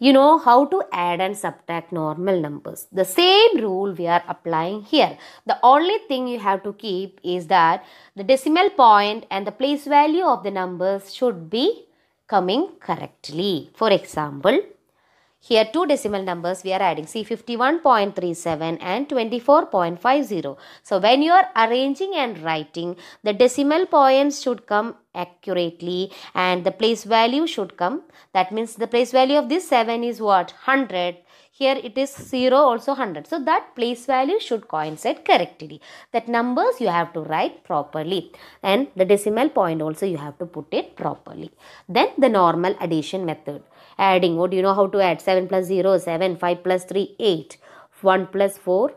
You know how to add and subtract normal numbers. The same rule we are applying here. The only thing you have to keep is that the decimal point and the place value of the numbers should be coming correctly. For example, here two decimal numbers we are adding. See 51.37 and 24.50. So when you are arranging and writing, the decimal points should come accurately and the place value should come that means the place value of this 7 is what 100 here it is 0 also 100 so that place value should coincide correctly that numbers you have to write properly and the decimal point also you have to put it properly then the normal addition method adding what oh, do you know how to add 7 plus 0 7 5 plus 3 8 1 plus 4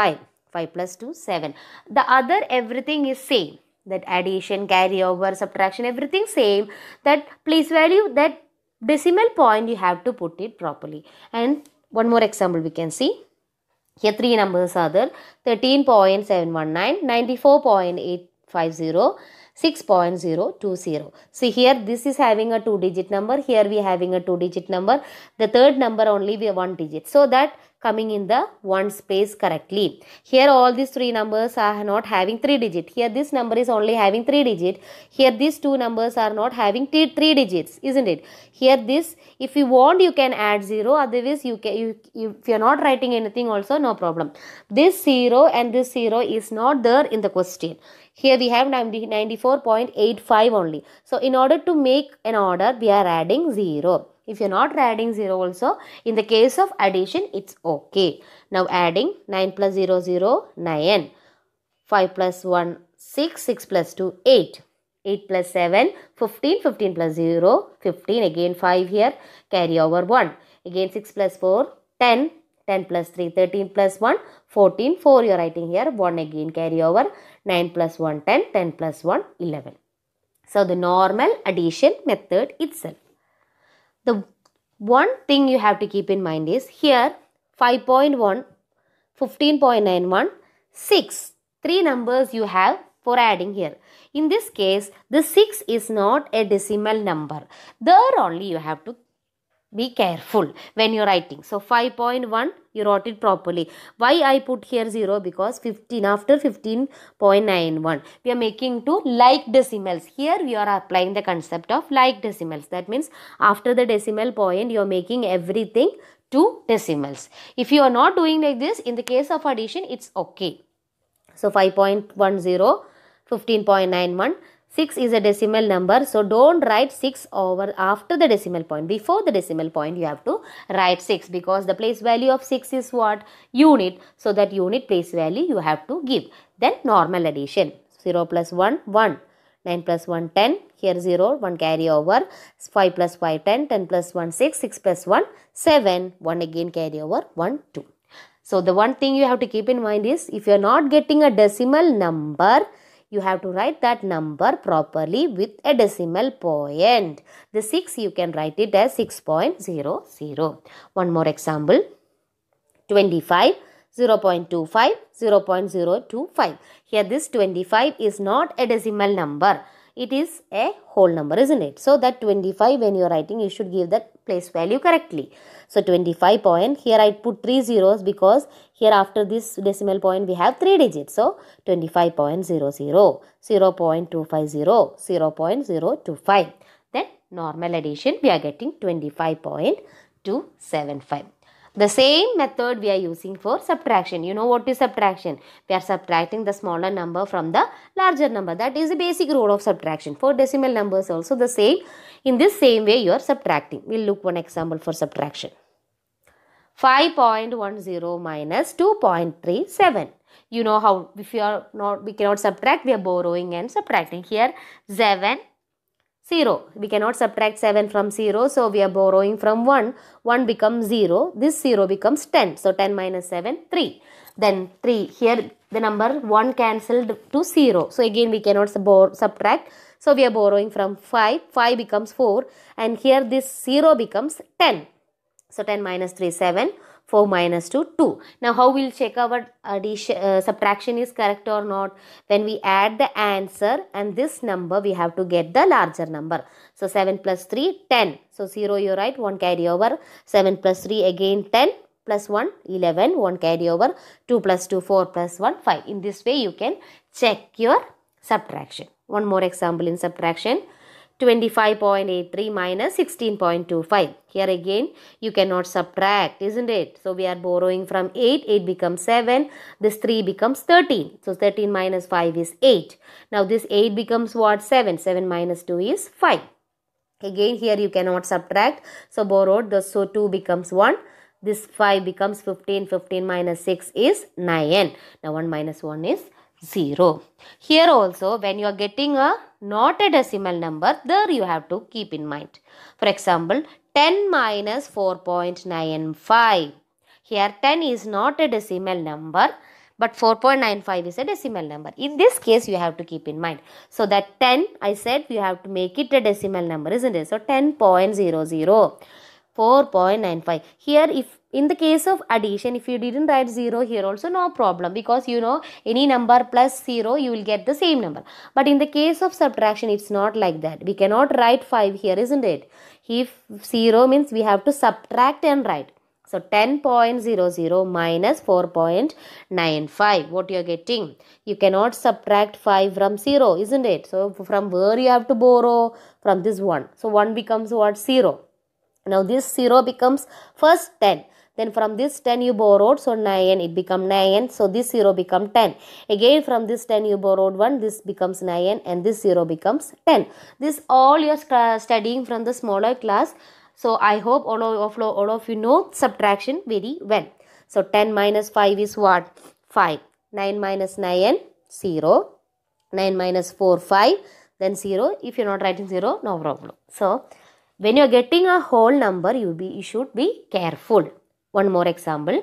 5 5 plus 2 7 the other everything is same that addition carry over subtraction everything same that place value that decimal point you have to put it properly and one more example we can see here three numbers are there 13.719 94.850 0. see here this is having a two digit number here we having a two digit number the third number only we have one digit so that coming in the one space correctly. Here all these three numbers are not having three digit. Here this number is only having three digit. Here these two numbers are not having three digits, isn't it? Here this, if you want, you can add zero. Otherwise, you can you, you if you are not writing anything, also no problem. This zero and this zero is not there in the question. Here we have 90, 94.85 only. So in order to make an order, we are adding zero. If you're not adding 0 also, in the case of addition, it's okay. Now adding 9 plus 0, 0, 9. 5 plus 1, 6. 6 plus 2, 8. 8 plus 7, 15. 15 plus 0, 15. Again 5 here. Carry over 1. Again 6 plus 4, 10. 10 plus 3, 13 plus 1, 14. 4 you're writing here. 1 again carry over. 9 plus 1, 10. 10 plus 1, 11. So the normal addition method itself. The one thing you have to keep in mind is here 5.1, 15.91, 6. Three numbers you have for adding here. In this case, the 6 is not a decimal number. There only you have to be careful when you're writing so 5.1 you wrote it properly why i put here 0 because 15 after 15.91 we are making to like decimals here we are applying the concept of like decimals that means after the decimal point you are making everything to decimals if you are not doing like this in the case of addition it's okay so 5.10 15.91 6 is a decimal number so don't write 6 over after the decimal point before the decimal point you have to write 6 because the place value of 6 is what unit so that unit place value you have to give then normal addition 0 plus 1 1 9 plus 1 10 here 0 1 carry over 5 plus 5 10 10 plus 1 6 6 plus 1 7 1 again carry over 1 2 so the one thing you have to keep in mind is if you are not getting a decimal number you have to write that number properly with a decimal point. The 6 you can write it as 6.00. One more example 25 0 0.25 0 0.025. Here this 25 is not a decimal number. It is a whole number isn't it? So that 25 when you are writing you should give that place value correctly. So 25 point, here I put 3 zeros because here after this decimal point we have 3 digits. So 25.00, 0 0.250, 0 0.025. Then normal addition we are getting 25.275. The same method we are using for subtraction. You know what is subtraction? We are subtracting the smaller number from the larger number. That is the basic rule of subtraction. For decimal numbers also the same. In this same way you are subtracting. We'll look one example for subtraction. 5.10 minus 2.37 you know how if you are not we cannot subtract we are borrowing and subtracting here 7 0. We cannot subtract 7 from 0. So we are borrowing from 1. 1 becomes 0. This 0 becomes 10. So 10 minus 7, 3. Then 3. Here the number 1 cancelled to 0. So again we cannot subtract. So we are borrowing from 5. 5 becomes 4. And here this 0 becomes 10. So 10 minus 3, 7. 4 minus 2 2 now how we'll check our addition uh, subtraction is correct or not when we add the answer and this number we have to get the larger number so 7 plus 3 10 so 0 you're right 1 carry over 7 plus 3 again 10 plus 1 11 1 carry over 2 plus 2 4 plus 1 5 in this way you can check your subtraction one more example in subtraction 25.83 minus 16.25. Here again, you cannot subtract, isn't it? So, we are borrowing from 8. 8 becomes 7. This 3 becomes 13. So, 13 minus 5 is 8. Now, this 8 becomes what? 7. 7 minus 2 is 5. Again, here you cannot subtract. So, borrowed. The, so, 2 becomes 1. This 5 becomes 15. 15 minus 6 is 9. Now, 1 minus 1 is 0. Here also when you are getting a not a decimal number there you have to keep in mind. For example 10 minus 4.95. Here 10 is not a decimal number but 4.95 is a decimal number. In this case, you have to keep in mind. So that 10, I said you have to make it a decimal number, isn't it? So 10.00. 4.95 here if in the case of addition if you didn't write 0 here also no problem because you know any number plus 0 you will get the same number but in the case of subtraction it's not like that we cannot write 5 here isn't it if 0 means we have to subtract and write so 10.00 minus 4.95 what you are getting you cannot subtract 5 from 0 isn't it so from where you have to borrow from this one so 1 becomes what 0 now this 0 becomes first 10. Then from this 10 you borrowed, so 9, it become 9, so this 0 become 10. Again from this 10 you borrowed 1, this becomes 9 and this 0 becomes 10. This all you are studying from the smaller class. So I hope all of, all of you know subtraction very well. So 10 minus 5 is what? 5. 9 minus 9, 0. 9 minus 4, 5. Then 0. If you're not writing 0, no problem. So when you are getting a whole number you, be, you should be careful one more example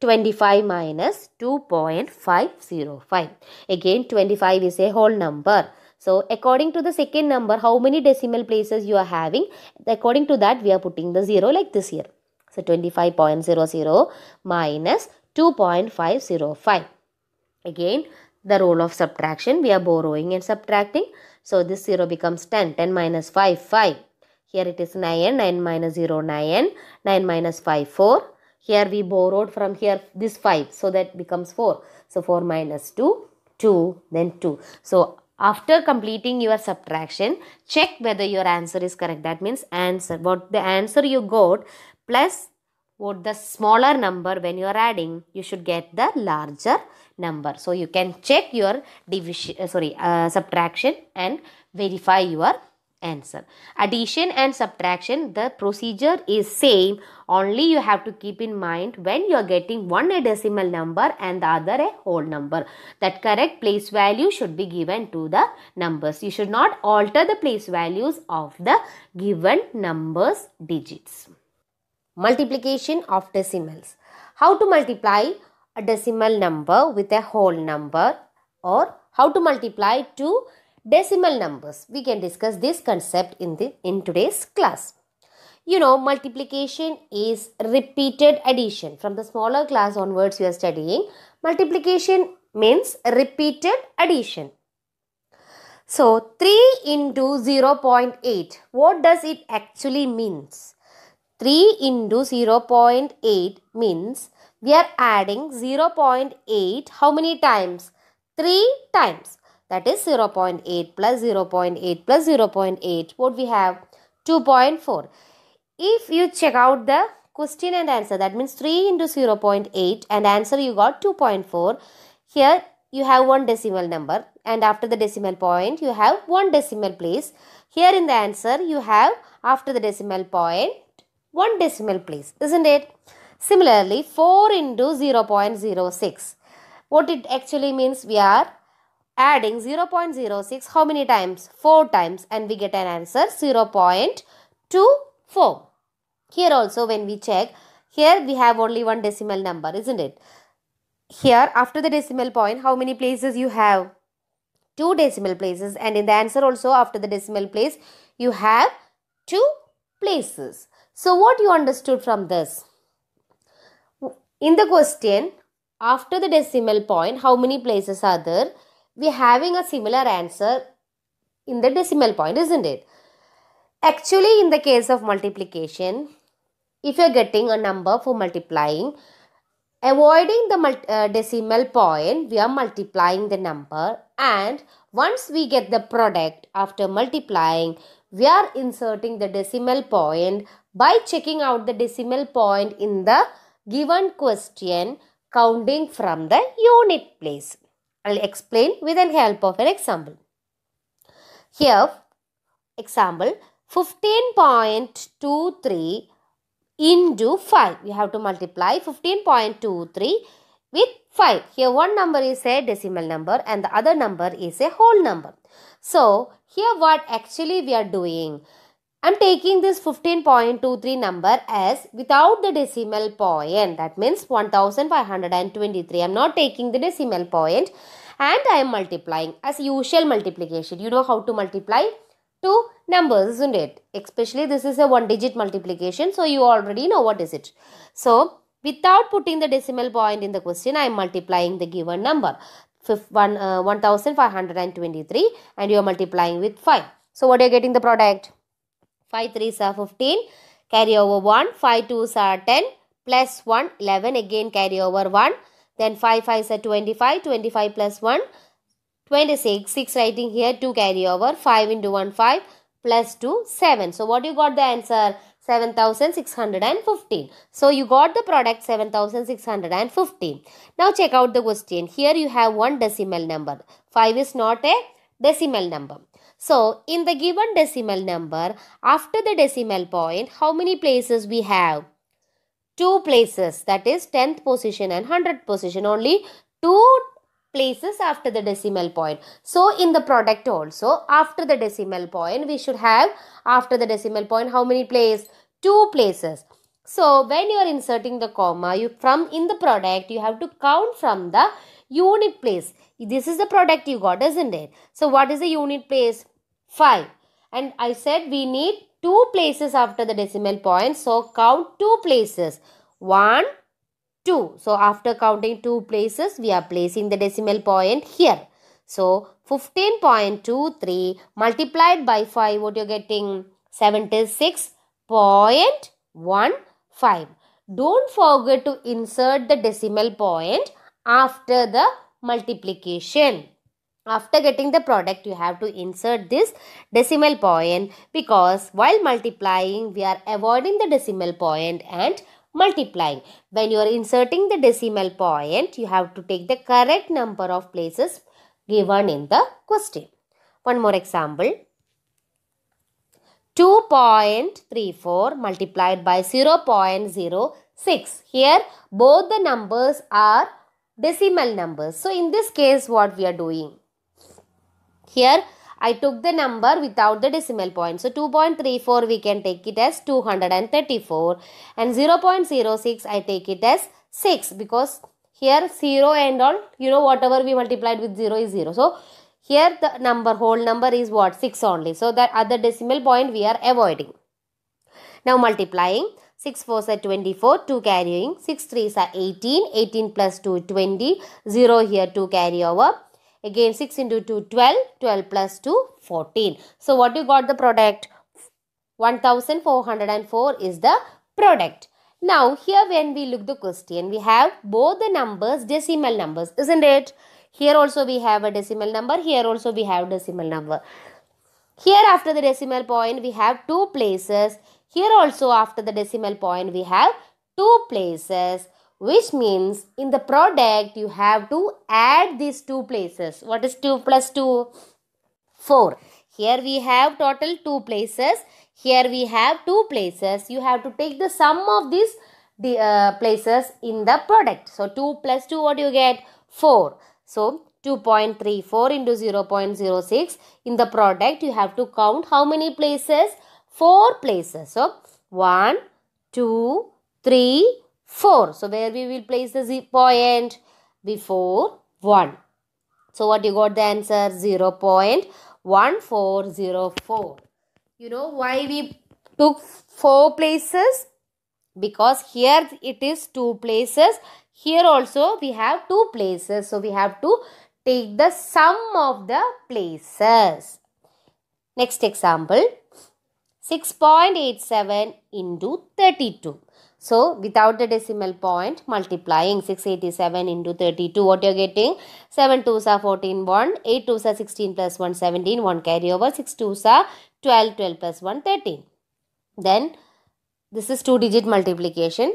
25 minus 2.505 again 25 is a whole number so according to the second number how many decimal places you are having according to that we are putting the zero like this here so 25.00 minus 2.505 again the rule of subtraction we are borrowing and subtracting so this 0 becomes 10 10 minus 5 5 here it is 9, 9 minus 0, 9, 9 minus 5, 4. Here we borrowed from here this 5, so that becomes 4. So 4 minus 2, 2, then 2. So after completing your subtraction, check whether your answer is correct. That means answer, what the answer you got plus what the smaller number when you are adding, you should get the larger number. So you can check your division, uh, sorry, uh, subtraction and verify your answer. Addition and subtraction, the procedure is same. Only you have to keep in mind when you are getting one a decimal number and the other a whole number. That correct place value should be given to the numbers. You should not alter the place values of the given numbers digits. Multiplication of decimals. How to multiply a decimal number with a whole number or how to multiply two decimal numbers. We can discuss this concept in, the, in today's class. You know, multiplication is repeated addition. From the smaller class onwards, you are studying. Multiplication means repeated addition. So, 3 into 0 0.8. What does it actually means? 3 into 0 0.8 means we are adding 0 0.8 how many times? 3 times that is 0.8 plus 0.8 plus 0.8 what we have 2.4 if you check out the question and answer that means 3 into 0.8 and answer you got 2.4 here you have one decimal number and after the decimal point you have one decimal place here in the answer you have after the decimal point one decimal place isn't it similarly 4 into 0.06 what it actually means we are adding 0.06 how many times? 4 times and we get an answer 0.24. Here also when we check, here we have only one decimal number isn't it? Here after the decimal point how many places you have? Two decimal places and in the answer also after the decimal place you have two places. So what you understood from this? In the question, after the decimal point, how many places are there? we're having a similar answer in the decimal point, isn't it? Actually, in the case of multiplication, if you're getting a number for multiplying, avoiding the multi- uh, decimal point, we are multiplying the number, and once we get the product after multiplying, we are inserting the decimal point by checking out the decimal point in the given question counting from the unit place. I'll explain with the help of an example. Here, example 15.23 into 5. We have to multiply 15.23 with 5. Here one number is a decimal number and the other number is a whole number. So, here what actually we are doing? I'm taking this 15.23 number as without the decimal point. That means 1523. I'm not taking the decimal point and I am multiplying as usual multiplication. You know how to multiply two numbers, isn't it? Especially this is a one digit multiplication. So you already know what is it. So without putting the decimal point in the question, I am multiplying the given number. 1523 uh, and you are multiplying with 5. So what are you getting the product? 5 three is 15. Carry over 1. 5 two is 10. Plus 1. 11. Again carry over 1. Then 5 five is 25. 25 plus 1. 26. 6 writing here. 2 carry over. 5 into 1 5. Plus 2 7. So what you got the answer? 7615. So you got the product 7615. Now check out the question. Here you have one decimal number. 5 is not a decimal number. So, in the given decimal number, after the decimal point, how many places we have? 2 places that is 10th position and 100th position only 2 places after the decimal point. So, in the product also after the decimal point we should have after the decimal point how many places? 2 places. So, when you are inserting the comma you from in the product you have to count from the unit place. This is the product you got, isn't it? So what is the unit place? 5. And I said we need 2 places after the decimal point. So count 2 places. 1, 2. So after counting 2 places, we are placing the decimal point here. So 15.23 multiplied by 5, what you're getting? 76.15. Don't forget to insert the decimal point after the multiplication. After getting the product, you have to insert this decimal point because while multiplying, we are avoiding the decimal point and multiplying. When you are inserting the decimal point, you have to take the correct number of places given in the question. One more example. 2.34 multiplied by 0.06. Here, both the numbers are decimal numbers. So in this case what we are doing? Here I took the number without the decimal point. So 2.34 we can take it as 234 and 0.06 I take it as 6 because here 0 and all you know whatever we multiplied with 0 is 0. So here the number whole number is what 6 only. So that other decimal point we are avoiding. Now multiplying 6 4s are 24, 2 carrying, 6 3s are 18, 18 plus 2 20, 0 here 2 carry over. Again 6 into 2 12, 12 plus 2 14. So what you got the product? 1404 is the product. Now here when we look the question, we have both the numbers decimal numbers, isn't it? Here also we have a decimal number, here also we have decimal number. Here after the decimal point, we have two places. Here also after the decimal point we have two places which means in the product you have to add these two places. What is 2 plus 2? 4. Here we have total 2 places. Here we have 2 places. You have to take the sum of these the, uh, places in the product. So 2 plus 2 what do you get? 4. So 2.34 into 0.06 in the product you have to count how many places? four places. So, one, two, three, four. So, where we will place the z point? Before 1. So, what you got the answer? 0 0.1404. You know why we took 4 places? Because here it is 2 places. Here also we have 2 places. So, we have to take the sum of the places. Next example. 6.87 into 32. So without the decimal point multiplying 687 into 32 what you're getting 7 2s are 14 1 8 2s are 16 plus 1 17 1 carry over 6 2s are 12 12 plus 1 13. Then this is two digit multiplication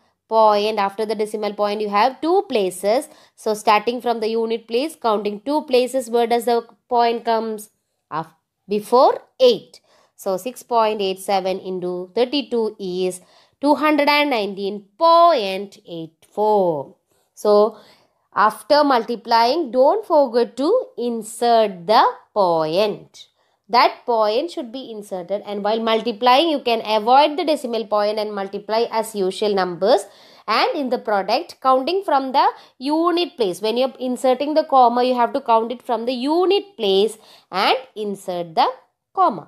point after the decimal point you have two places so starting from the unit place counting two places where does the point comes after before 8 so 6.87 into 32 is 219.84 so after multiplying don't forget to insert the point that point should be inserted and while multiplying you can avoid the decimal point and multiply as usual numbers and in the product counting from the unit place when you're inserting the comma you have to count it from the unit place and insert the comma